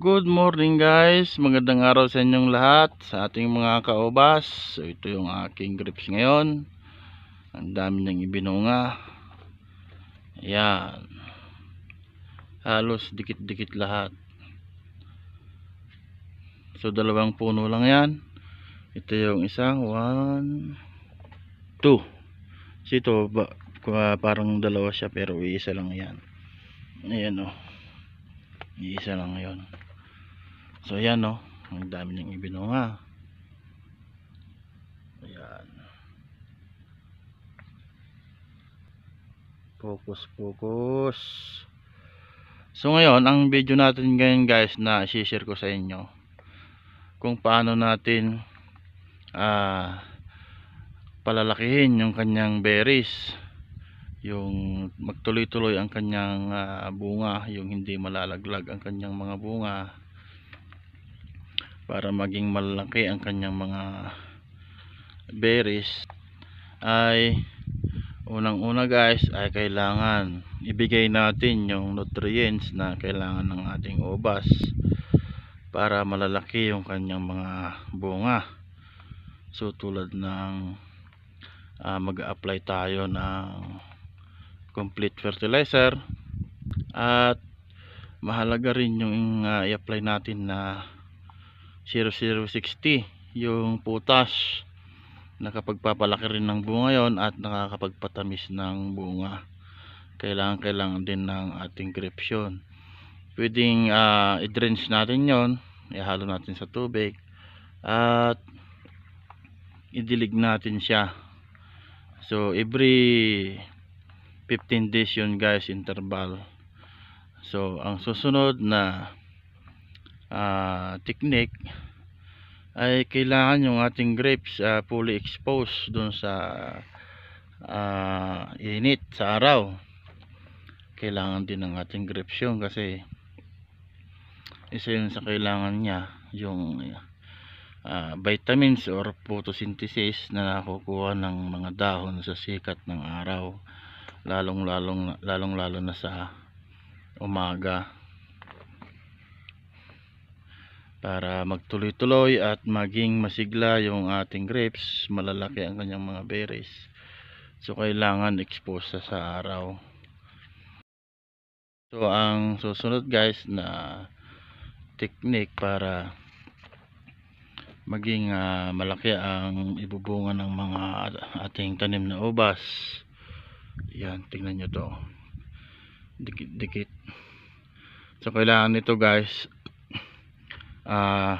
Good morning guys, magandang araw sa inyong lahat sa ating mga kaubas so, ito yung aking grips ngayon ang dami niyang ibinunga ayan halos dikit dikit lahat so dalawang puno lang yan ito yung isang 1 2 so ito parang dalawa siya pero isa lang yan ayan o oh. isa lang yon so ayan no ang dami niyang ibinunga ayan focus focus so ngayon ang video natin ngayon guys na i share ko sa inyo kung paano natin ah palalakihin yung kanyang berries yung magtuloy-tuloy ang kanyang uh, bunga yung hindi malalaglag ang kanyang mga bunga para maging malaki ang kanyang mga berries ay unang una guys ay kailangan ibigay natin yung nutrients na kailangan ng ating ubas para malalaki yung kanyang mga bunga so tulad ng uh, ah, mag-apply tayo ng complete fertilizer at mahalaga rin yung uh, i-apply natin na 0060 yung putas nakapagpapalaki rin ng bunga yon at nakakapagpatamis ng bunga kailangan kailangan din ng ating grapes pwedeng uh, i-drench natin yon ihalo natin sa tubig at idilig natin siya so every 15 days yun guys interval so ang susunod na uh, technique ay kailangan yung ating grapes uh, fully exposed dun sa uh, init sa araw kailangan din ng ating grapes yun kasi isa yun sa kailangan niya yung uh, vitamins or photosynthesis na nakukuha ng mga dahon sa sikat ng araw lalong lalong lalong lalo na sa umaga para magtuloy-tuloy at maging masigla yung ating grapes malalaki ang kanyang mga berries so kailangan expose sa araw so ang susunod guys na technique para maging uh, malaki ang ibubunga ng mga ating tanim na ubas yan tingnan nyo to dikit dikit so kailangan nito guys uh,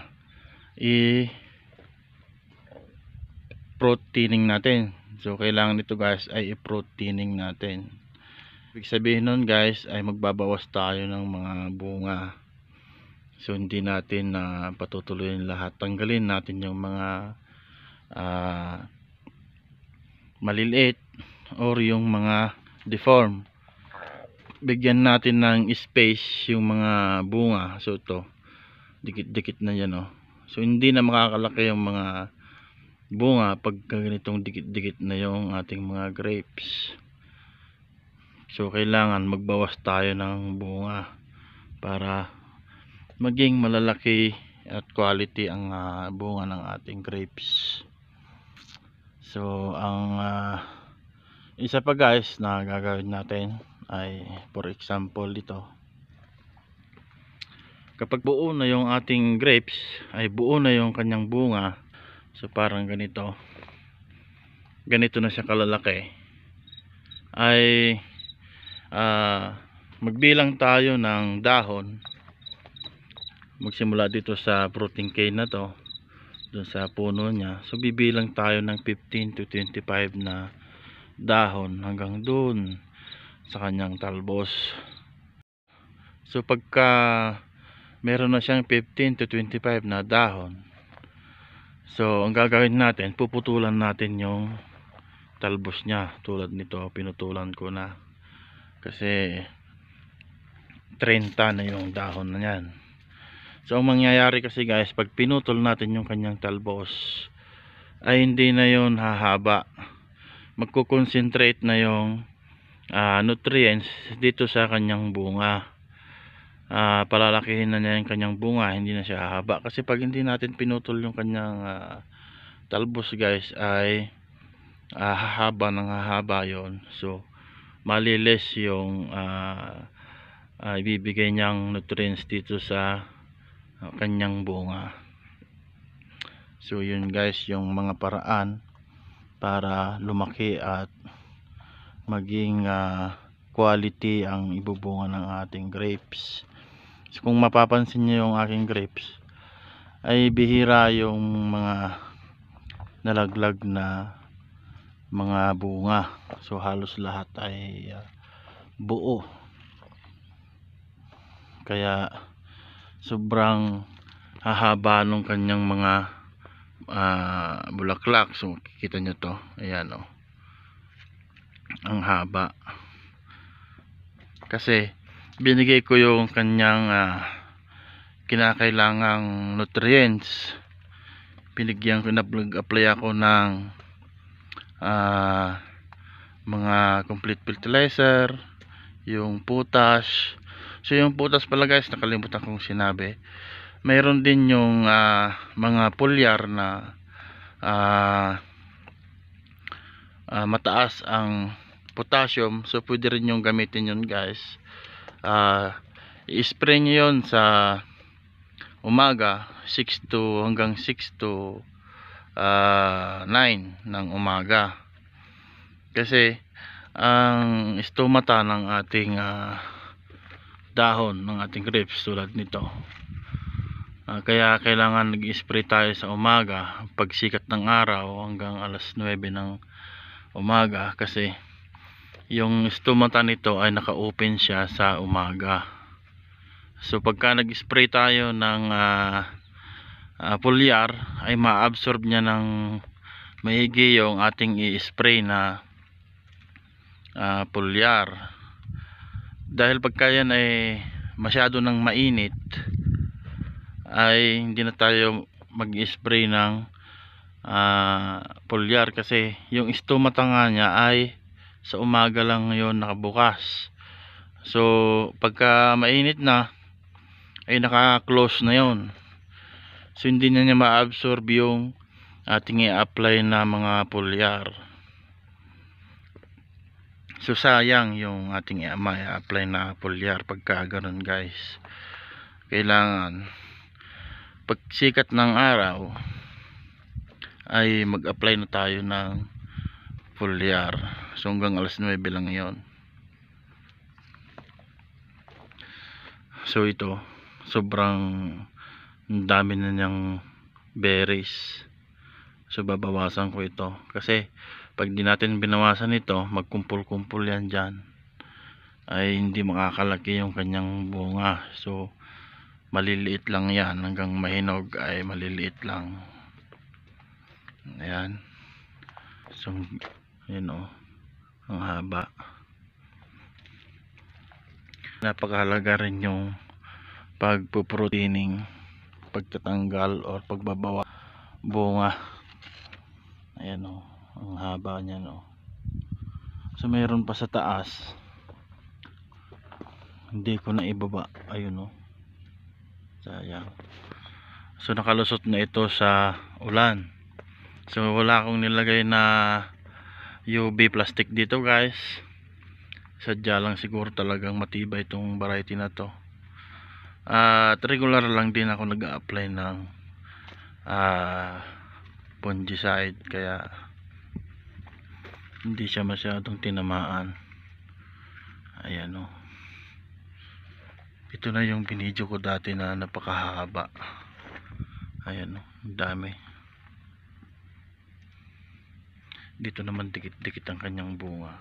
i proteining natin so kailangan nito guys ay i-proteining natin ibig sabihin nun guys ay magbabawas tayo ng mga bunga so hindi natin na uh, patutuloyin lahat tanggalin natin yung mga uh, maliliit or yung mga deform bigyan natin ng space yung mga bunga so to dikit-dikit na yan oh. so hindi na makakalaki yung mga bunga pag ganitong dikit-dikit na yung ating mga grapes so kailangan magbawas tayo ng bunga para maging malalaki at quality ang uh, bunga ng ating grapes so ang uh, isa pa guys na gagawin natin ay for example dito kapag buo na yung ating grapes ay buo na yung kanyang bunga so parang ganito ganito na siya kalalaki ay uh, magbilang tayo ng dahon magsimula dito sa fruiting cane na to dun sa puno niya so bibilang tayo ng 15 to 25 na dahon hanggang dun sa kanyang talbos so pagka meron na siyang 15 to 25 na dahon so ang gagawin natin puputulan natin yung talbos niya tulad nito pinutulan ko na kasi 30 na yung dahon na yan so ang mangyayari kasi guys pag pinutol natin yung kanyang talbos ay hindi na yun hahaba magko-concentrate na yung uh, nutrients dito sa kanyang bunga uh, palalakihin na niya yung kanyang bunga hindi na siya hahaba kasi pag hindi natin pinutol yung kanyang uh, talbos guys ay uh, hahaba ng hahaba yon so maliles yung uh, uh, ibibigay niyang nutrients dito sa uh, kanyang bunga so yun guys yung mga paraan para lumaki at maging uh, quality ang ibubunga ng ating grapes kung mapapansin niyo yung aking grapes ay bihira yung mga nalaglag na mga bunga so halos lahat ay uh, buo kaya sobrang hahaba nung kanyang mga uh, bulaklak so kikita nyo to ayan o oh. ang haba kasi binigay ko yung kanyang uh, kinakailangang nutrients binigyan ko nag-apply ako ng uh, mga complete fertilizer yung potash so yung potash pala guys nakalimutan kong sinabi mayroon din yung uh, mga pulyar na uh, uh, mataas ang potassium so pwede rin yung gamitin yun guys uh, i-spray nyo yun sa umaga 6 to hanggang 6 to uh, ah, 9 ng umaga kasi ang estomata ng ating uh, dahon ng ating grapes tulad nito uh, kaya kailangan nag-spray tayo sa umaga pagsikat ng araw hanggang alas 9 ng umaga kasi yung stomata nito ay naka-open siya sa umaga so pagka nag-spray tayo ng uh, ah, uh, ah, polyar ay ma-absorb niya ng maigi yung ating i-spray na uh, ah, foliar. dahil pagka yan ay masyado ng mainit ay hindi na tayo mag-spray ng uh, foliar kasi yung stomata nga niya ay sa umaga lang yon nakabukas so pagka mainit na ay naka-close na yon so hindi na niya ma-absorb yung ating i-apply na mga polyar so sayang yung ating i-apply na polyar pagka ganun guys kailangan pag sikat ng araw ay mag-apply na tayo ng Pulyar so hanggang alas 9 lang yon so ito sobrang dami na niyang berries so babawasan ko ito kasi pag di natin binawasan ito magkumpul-kumpul yan dyan ay hindi makakalaki yung kanyang bunga so maliliit lang yan hanggang mahinog ay maliliit lang ayan so Ayan o. Oh. Ang haba. Napakahalaga rin yung pagpuproteining, pagtatanggal or pagbabawa bunga. Ayan o. Oh. Ang haba niyan o. Oh. So mayroon pa sa taas. Hindi ko na ibaba. Ayun o. Sayang. So nakalusot na ito sa ulan. So wala akong nilagay na UV plastic dito guys sadya lang siguro talagang matibay itong variety na to uh, at regular lang din ako nag apply ng uh, fungicide kaya hindi siya masyadong tinamaan ayan o oh. ito na yung binidyo ko dati na napakahaba ayan o oh. dami dito naman dikit-dikit ang kanyang bunga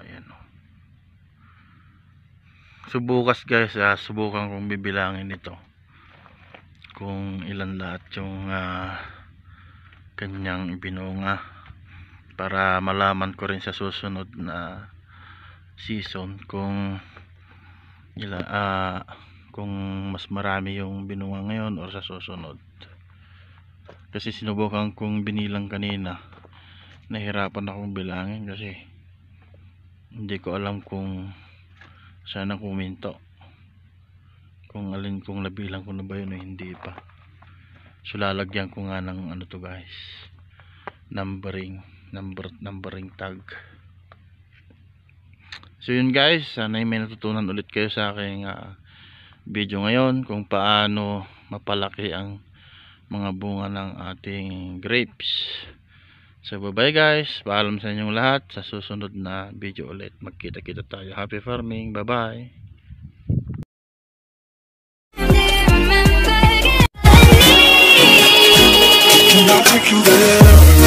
ayan o oh. so guys ah, subukan kong bibilangin ito kung ilan lahat yung ah, kanyang ibinunga para malaman ko rin sa susunod na season kung ila, ah, kung mas marami yung binunga ngayon or sa susunod kasi sinubukan kong binilang kanina nahirapan akong bilangin kasi hindi ko alam kung sana kuminto kung alin kung nabilang ko na ba yun o hindi pa so lalagyan ko nga ng ano to guys numbering number numbering tag so yun guys sana may natutunan ulit kayo sa aking uh, video ngayon kung paano mapalaki ang mga bunga ng ating grapes. So bye bye guys. Paalam sa inyong lahat. Sa susunod na video ulit. Magkita kita tayo. Happy farming. Bye bye. I'll take you there